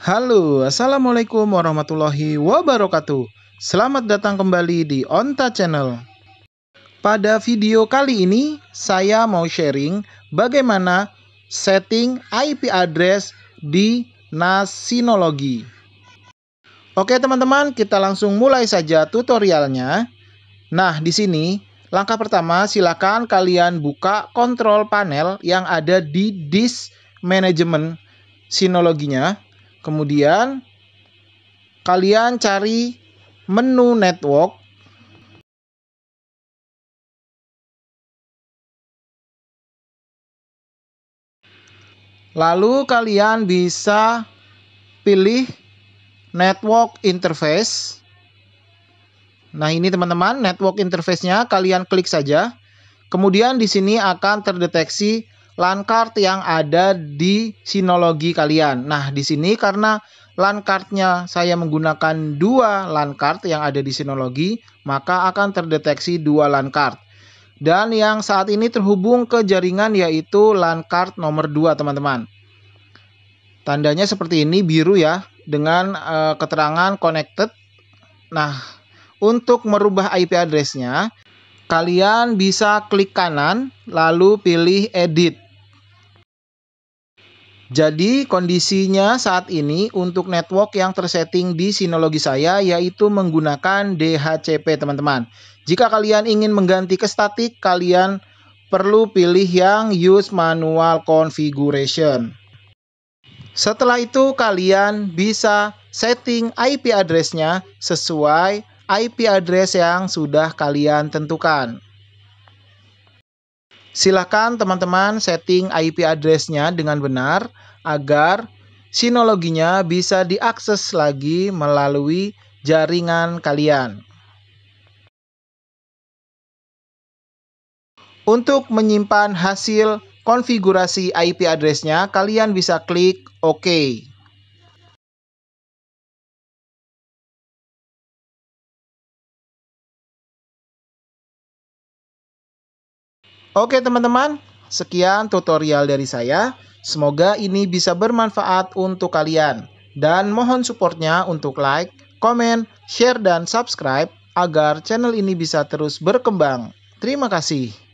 Halo, Assalamualaikum warahmatullahi wabarakatuh. Selamat datang kembali di Onta Channel. Pada video kali ini, saya mau sharing bagaimana setting IP address di NAS Synology. Oke teman-teman, kita langsung mulai saja tutorialnya. Nah, di sini langkah pertama silakan kalian buka kontrol panel yang ada di disk management sinologinya. Kemudian kalian cari menu network Lalu kalian bisa pilih network interface. Nah, ini teman-teman, network interface-nya kalian klik saja. Kemudian di sini akan terdeteksi card yang ada di sinologi kalian. Nah, di sini karena landcardnya saya menggunakan dua card yang ada di sinologi, maka akan terdeteksi dua card. Dan yang saat ini terhubung ke jaringan yaitu card nomor 2, teman-teman. Tandanya seperti ini biru ya dengan e, keterangan connected. Nah, untuk merubah IP address-nya, kalian bisa klik kanan lalu pilih edit. Jadi kondisinya saat ini untuk network yang tersetting di Synology saya yaitu menggunakan DHCP teman-teman. Jika kalian ingin mengganti ke statik kalian perlu pilih yang use manual configuration. Setelah itu kalian bisa setting IP addressnya sesuai IP address yang sudah kalian tentukan. Silahkan teman-teman setting IP addressnya dengan benar agar sinologinya bisa diakses lagi melalui jaringan kalian. Untuk menyimpan hasil konfigurasi IP addressnya kalian bisa klik OK. Oke teman-teman, sekian tutorial dari saya. Semoga ini bisa bermanfaat untuk kalian. Dan mohon supportnya untuk like, komen, share, dan subscribe agar channel ini bisa terus berkembang. Terima kasih.